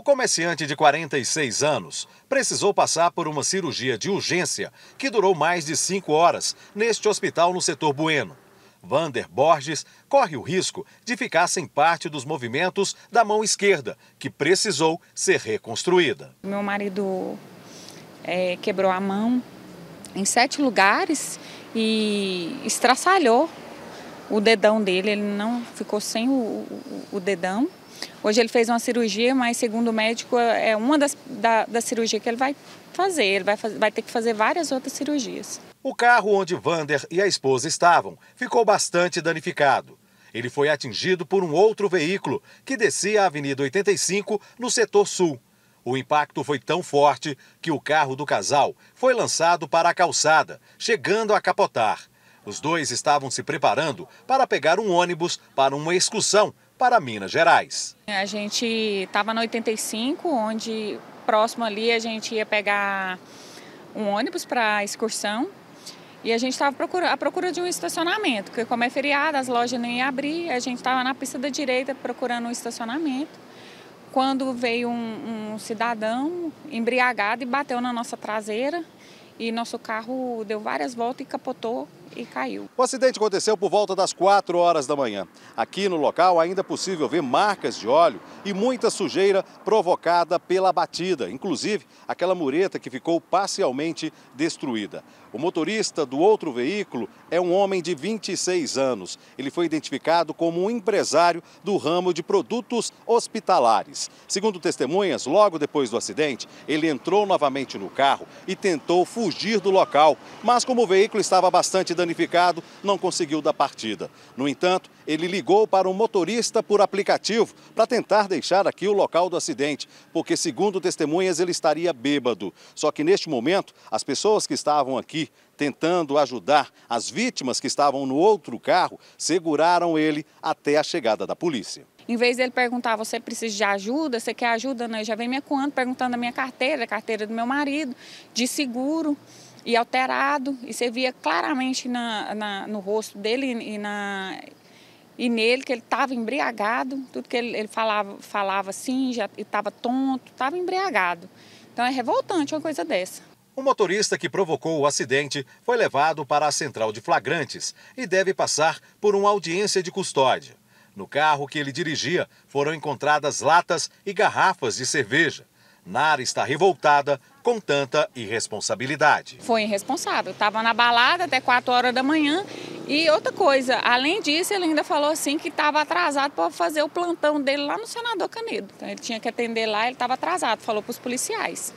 O comerciante de 46 anos precisou passar por uma cirurgia de urgência que durou mais de cinco horas neste hospital no setor Bueno. Vander Borges corre o risco de ficar sem parte dos movimentos da mão esquerda, que precisou ser reconstruída. Meu marido é, quebrou a mão em sete lugares e estraçalhou o dedão dele. Ele não ficou sem o, o, o dedão Hoje ele fez uma cirurgia, mas segundo o médico é uma das da, da cirurgia que ele vai fazer. Ele vai, vai ter que fazer várias outras cirurgias. O carro onde Vander e a esposa estavam ficou bastante danificado. Ele foi atingido por um outro veículo que descia a Avenida 85 no setor sul. O impacto foi tão forte que o carro do casal foi lançado para a calçada, chegando a capotar. Os dois estavam se preparando para pegar um ônibus para uma excursão para Minas Gerais. É, a gente estava no 85, onde próximo ali a gente ia pegar um ônibus para excursão e a gente estava à procura de um estacionamento, porque como é feriado, as lojas não iam abrir, a gente estava na pista da direita procurando um estacionamento. Quando veio um, um, cidadão embriagado e bateu na nossa traseira e nosso carro deu várias voltas e capotou e caiu. O acidente aconteceu por volta das 4 horas da manhã. Aqui no local ainda é possível ver marcas de óleo e muita sujeira provocada pela batida, inclusive aquela mureta que ficou parcialmente destruída. O motorista do outro veículo é um homem de 26 anos. Ele foi identificado como um empresário do ramo de produtos hospitalares. Segundo testemunhas, logo depois do acidente, ele entrou novamente no carro e tentou fugir do local, mas como o veículo estava bastante danificado, não conseguiu da partida. No entanto, ele ligou para o um motorista por aplicativo para tentar deixar aqui o local do acidente, porque, segundo testemunhas, ele estaria bêbado. Só que neste momento, as pessoas que estavam aqui tentando ajudar as vítimas que estavam no outro carro, seguraram ele até a chegada da polícia. Em vez dele perguntar, você precisa de ajuda, você quer ajuda, né? Já vem me acuando, perguntando a minha carteira, a carteira do meu marido, de seguro e alterado, e você via claramente na, na, no rosto dele e, na, e nele que ele estava embriagado, tudo que ele, ele falava, falava assim, já estava tonto, estava embriagado. Então é revoltante uma coisa dessa. O motorista que provocou o acidente foi levado para a central de flagrantes e deve passar por uma audiência de custódia. No carro que ele dirigia foram encontradas latas e garrafas de cerveja. Nara está revoltada com tanta irresponsabilidade. Foi irresponsável. Estava na balada até 4 horas da manhã. E outra coisa, além disso, ele ainda falou assim que estava atrasado para fazer o plantão dele lá no senador Canedo. Então ele tinha que atender lá, ele estava atrasado, falou para os policiais.